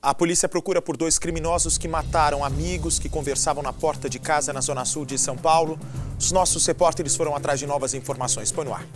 A polícia procura por dois criminosos que mataram amigos que conversavam na porta de casa na zona sul de São Paulo. Os nossos repórteres foram atrás de novas informações. Põe no ar.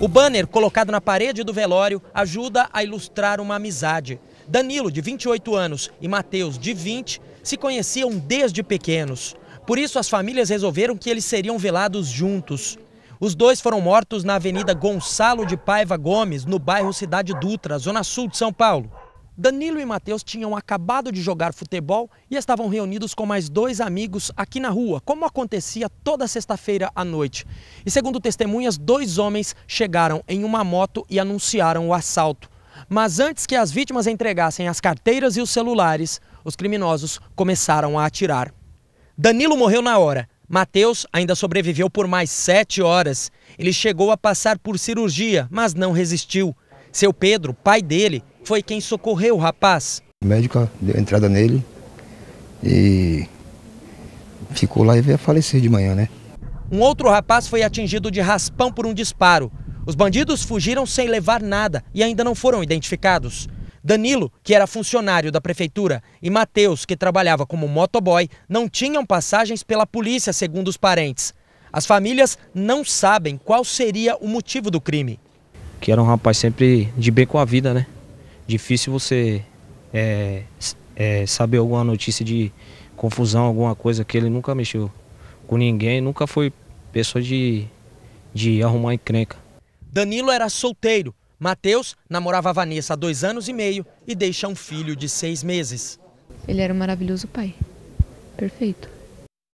O banner colocado na parede do velório ajuda a ilustrar uma amizade. Danilo, de 28 anos, e Mateus, de 20, se conheciam desde pequenos. Por isso, as famílias resolveram que eles seriam velados juntos. Os dois foram mortos na Avenida Gonçalo de Paiva Gomes, no bairro Cidade Dutra, zona sul de São Paulo. Danilo e Matheus tinham acabado de jogar futebol e estavam reunidos com mais dois amigos aqui na rua, como acontecia toda sexta-feira à noite. E segundo testemunhas, dois homens chegaram em uma moto e anunciaram o assalto. Mas antes que as vítimas entregassem as carteiras e os celulares, os criminosos começaram a atirar. Danilo morreu na hora. Matheus ainda sobreviveu por mais sete horas. Ele chegou a passar por cirurgia, mas não resistiu. Seu Pedro, pai dele, foi quem socorreu o rapaz. O médico deu entrada nele e ficou lá e veio a falecer de manhã, né? Um outro rapaz foi atingido de raspão por um disparo. Os bandidos fugiram sem levar nada e ainda não foram identificados. Danilo, que era funcionário da prefeitura, e Matheus, que trabalhava como motoboy, não tinham passagens pela polícia, segundo os parentes. As famílias não sabem qual seria o motivo do crime. Que era um rapaz sempre de bem com a vida, né? difícil você é, é, saber alguma notícia de confusão, alguma coisa que ele nunca mexeu com ninguém, nunca foi pessoa de, de arrumar encrenca. Danilo era solteiro. Matheus namorava a Vanessa há dois anos e meio e deixa um filho de seis meses. Ele era um maravilhoso pai. Perfeito.